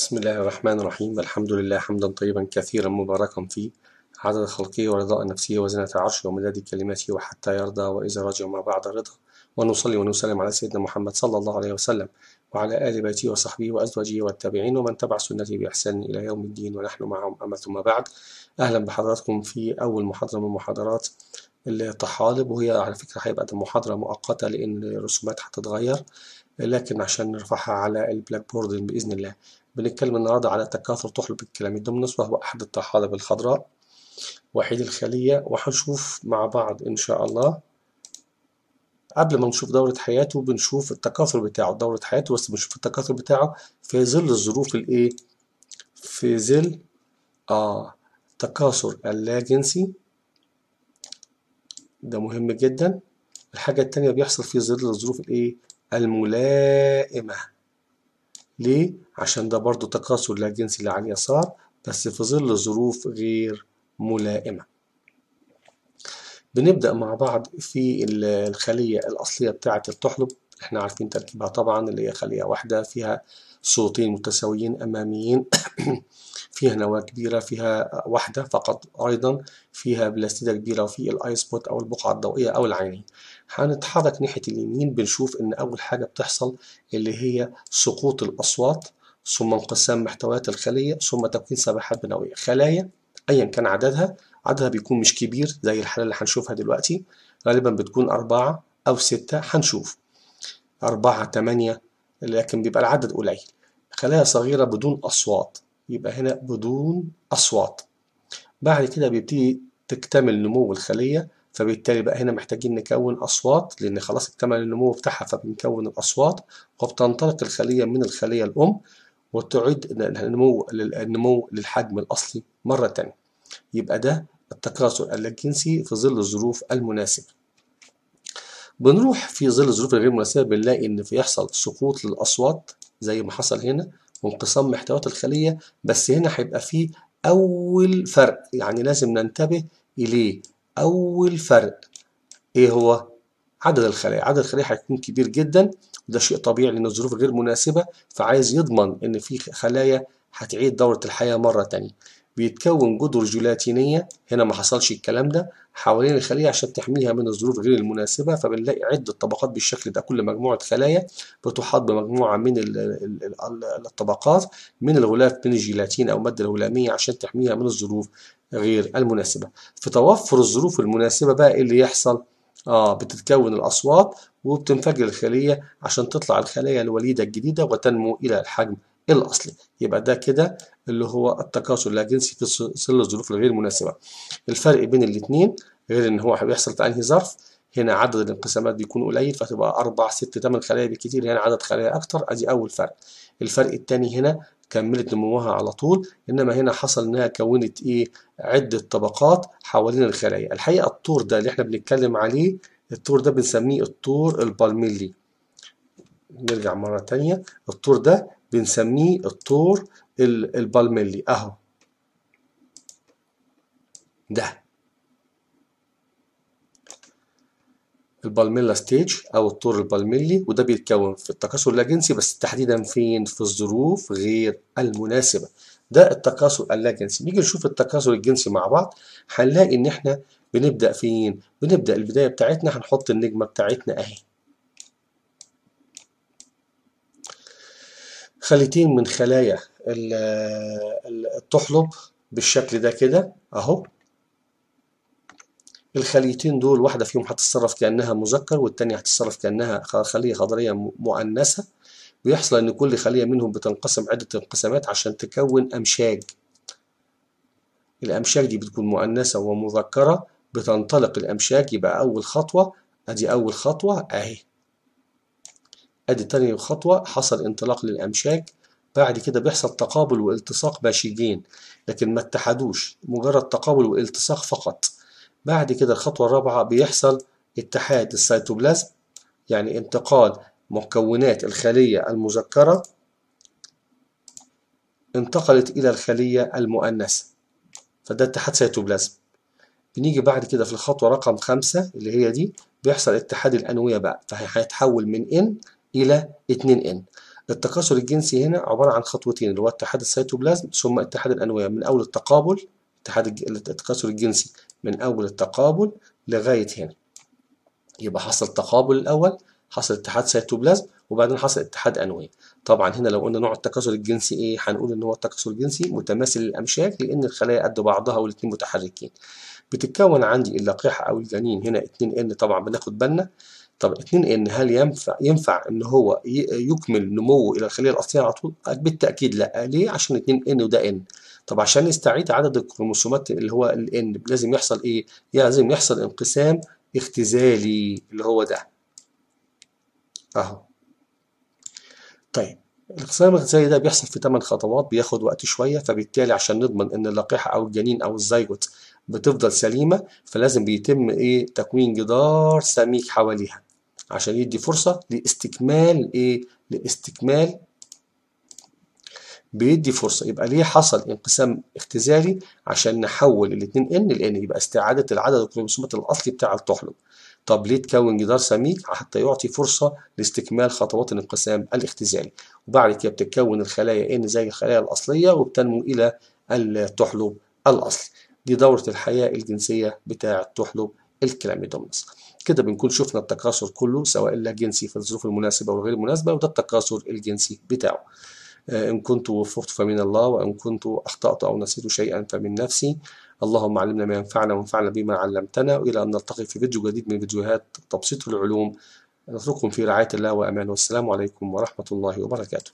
بسم الله الرحمن الرحيم الحمد لله حمدا طيبا كثيرا مباركا فيه عدد خلقه ورضاء نفسه وزنة عرشه ومداد كلماته وحتى يرضى وإذا رجع ما بعد الرضا ونصلي ونسلم على سيدنا محمد صلى الله عليه وسلم وعلى آل بيته وصحبه وأزواجه والتابعين ومن تبع سنته بإحسان إلى يوم الدين ونحن معهم أما ثم بعد أهلا بحضراتكم في أول محاضرة من محاضرات الطحالب وهي على فكرة هيبقى ده محاضرة مؤقتة لأن الرسومات هتتغير لكن عشان نرفعها على البلاك بورد بإذن الله بنتكلم النهاردة على تكاثر تحلب الكلاميدومنس وهو أحد الطحالب الخضراء وحيد الخلية وهنشوف مع بعض إن شاء الله قبل ما نشوف دورة حياته بنشوف التكاثر بتاعه دورة حياته بس بنشوف التكاثر بتاعه في ظل الظروف الإيه في ظل آه تكاثر اللا جنسي ده مهم جدا الحاجة التانية بيحصل في ظل الظروف الايه الملائمة ليه؟ عشان ده برضو تكاثر لا جنسي لا على اليسار بس في ظل ظروف غير ملائمة بنبدأ مع بعض في الخلية الأصلية بتاعة الطحلب احنا عارفين تركيبها طبعا اللي هي خلية واحدة فيها صوتين متساويين أماميين فيها نواة كبيرة فيها وحدة فقط أيضا فيها بلاستيدة كبيرة وفي الآي سبوت أو البقعة الضوئية أو العينين هنتحرك ناحية اليمين بنشوف إن أول حاجة بتحصل اللي هي سقوط الأصوات ثم انقسام محتويات الخلية ثم تكوين سباحات بنوية خلايا أيا كان عددها عددها بيكون مش كبير زي الحالة اللي هنشوفها دلوقتي غالبا بتكون أربعة أو ستة هنشوف أربعة تمانية لكن بيبقى العدد قليل خلايا صغيرة بدون أصوات يبقى هنا بدون أصوات بعد كده بيبتدي تكتمل نمو الخلية فبالتالي بقى هنا محتاجين نكون أصوات لأن خلاص اكتمل النمو بتاعها فبنكون الأصوات وبتنطلق الخلية من الخلية الأم وتعيد النمو النمو للحجم الأصلي مرة تانية يبقى ده التكاثر اللاجنسي في ظل الظروف المناسبة بنروح في ظل الظروف الغير مناسبة بنلاقي إن في يحصل سقوط للأصوات زي ما حصل هنا وانقسام محتويات الخلية بس هنا هيبقى فيه أول فرق يعني لازم ننتبه إليه أول فرق إيه هو؟ عدد الخلايا عدد الخلايا هيكون كبير جدا وده شيء طبيعي لأن الظروف غير مناسبة فعايز يضمن إن في خلايا هتعيد دورة الحياة مرة تانية بيتكون جدر جيلاتينية هنا ما حصلش الكلام ده حوالين الخلية عشان تحميها من الظروف غير المناسبة فبنلاقي عدة طبقات بالشكل ده كل مجموعة خلايا بتحاط بمجموعة من الطبقات من الغلاف من الجيلاتين أو المادة الهلامية عشان تحميها من الظروف غير المناسبة في توفر الظروف المناسبة بقى إيه اللي يحصل؟ آه بتتكون الأصوات وبتنفجر الخلية عشان تطلع الخلايا الوليدة الجديدة وتنمو إلى الحجم الأصلي يبقى ده كده اللي هو التكاثر اللاجنسي في ظل الظروف الغير مناسبة الفرق بين الاثنين غير ان هو بيحصل في انهي ظرف هنا عدد الانقسامات بيكون قليل فتبقى 4 6 8 خلايا بكثير هنا يعني عدد خلايا اكتر ادي اول فرق الفرق الثاني هنا كملت نموها على طول انما هنا حصل انها كونت ايه عده طبقات حوالين الخلايا الحقيقه الطور ده اللي احنا بنتكلم عليه الطور ده بنسميه الطور البالميلي نرجع مره ثانيه الطور ده بنسميه الطور البالميلي اهو ده البالميلا ستيج او الطور البالميلي وده بيتكون في التكاثر اللاجنسي بس تحديدا فين في الظروف غير المناسبه ده التكاثر اللاجنسي نيجي نشوف التكاثر الجنسي مع بعض هنلاقي ان احنا بنبدا فين بنبدا البدايه بتاعتنا هنحط النجمه بتاعتنا اهي خليتين من خلايا التحلب بالشكل ده كده اهو الخليتين دول واحدة فيهم هتتصرف كأنها مذكر والتانية هتتصرف كأنها خلية خضرية مؤنثة بيحصل إن كل خلية منهم بتنقسم عدة انقسامات عشان تكون أمشاج الأمشاج دي بتكون مؤنثة ومذكرة بتنطلق الأمشاج يبقى أول خطوة أدي أول خطوة أهي ادي تاني خطوة حصل انطلاق للامشاك بعد كده بيحصل تقابل والتصاق باشيجين لكن ما اتحدوش مجرد تقابل والتصاق فقط بعد كده الخطوة الرابعة بيحصل اتحاد السيتوبلازم يعني انتقال مكونات الخلية المذكرة انتقلت إلى الخلية المؤنثة فده اتحاد سيتوبلازم بنيجي بعد كده في الخطوة رقم خمسة اللي هي دي بيحصل اتحاد الأنوية بقى فهيتحول من ان إلى 2N التكاثر الجنسي هنا عبارة عن خطوتين اللي هو اتحاد السيتوبلازم ثم اتحاد الأنوية من أول التقابل اتحاد التكاثر الجنسي من أول التقابل لغاية هنا يبقى حصل تقابل الأول حصل اتحاد سيتوبلازم وبعدين حصل اتحاد انويه طبعا هنا لو قلنا نوع التكاثر الجنسي ايه هنقول ان هو التكاثر الجنسي متماثل للامشاك لان الخلايا قد بعضها والاثنين متحركين بتتكون عندي اللقيحه او الجنين هنا 2 ان طبعا بناخد بالنا طب 2 ان هل ينفع ينفع ان هو يكمل نموه الى الخليه الاصليه على طول؟ آه، بالتاكيد لا، آه، ليه؟ عشان 2 ان وده ان. طب عشان يستعيد عدد الكروموسومات اللي هو الان لازم يحصل ايه؟ لازم يحصل انقسام اختزالي اللي هو ده. اهو. طيب الانقسام الاختزالي ده بيحصل في 8 خطوات بياخد وقت شويه فبالتالي عشان نضمن ان اللقيحه او الجنين او الزيجوت بتفضل سليمه فلازم بيتم ايه تكوين جدار سميك حواليها عشان يدي فرصة لاستكمال ايه لاستكمال بيدي فرصة يبقى ليه حصل انقسام اختزالي عشان نحول ال 2 لان يبقى استعادة العدد الكروموسومات الأصلي بتاع الطحلب طب ليه تكون جدار سميك حتى يعطي فرصة لاستكمال خطوات الانقسام الاختزالي وبعد كده بتتكون الخلايا ان زي الخلايا الأصلية وبتنمو إلى الطحلب الأصلي دي دورة الحياة الجنسية بتاع الطحلب الكلاميدومنس كده بنكون شفنا التكاثر كله سواء الجنسي في الظروف المناسبة والغير المناسبة وده التكاثر الجنسي بتاعه آه، إن كنت وفقت فمن الله وإن كنت أخطأت أو نسيت شيئا فمن نفسي اللهم علمنا ما ينفعنا وانفعنا بما علمتنا وإلى أن نلتقي في فيديو جديد من فيديوهات تبسيط العلوم نترككم في رعاية الله وأمانه والسلام عليكم ورحمة الله وبركاته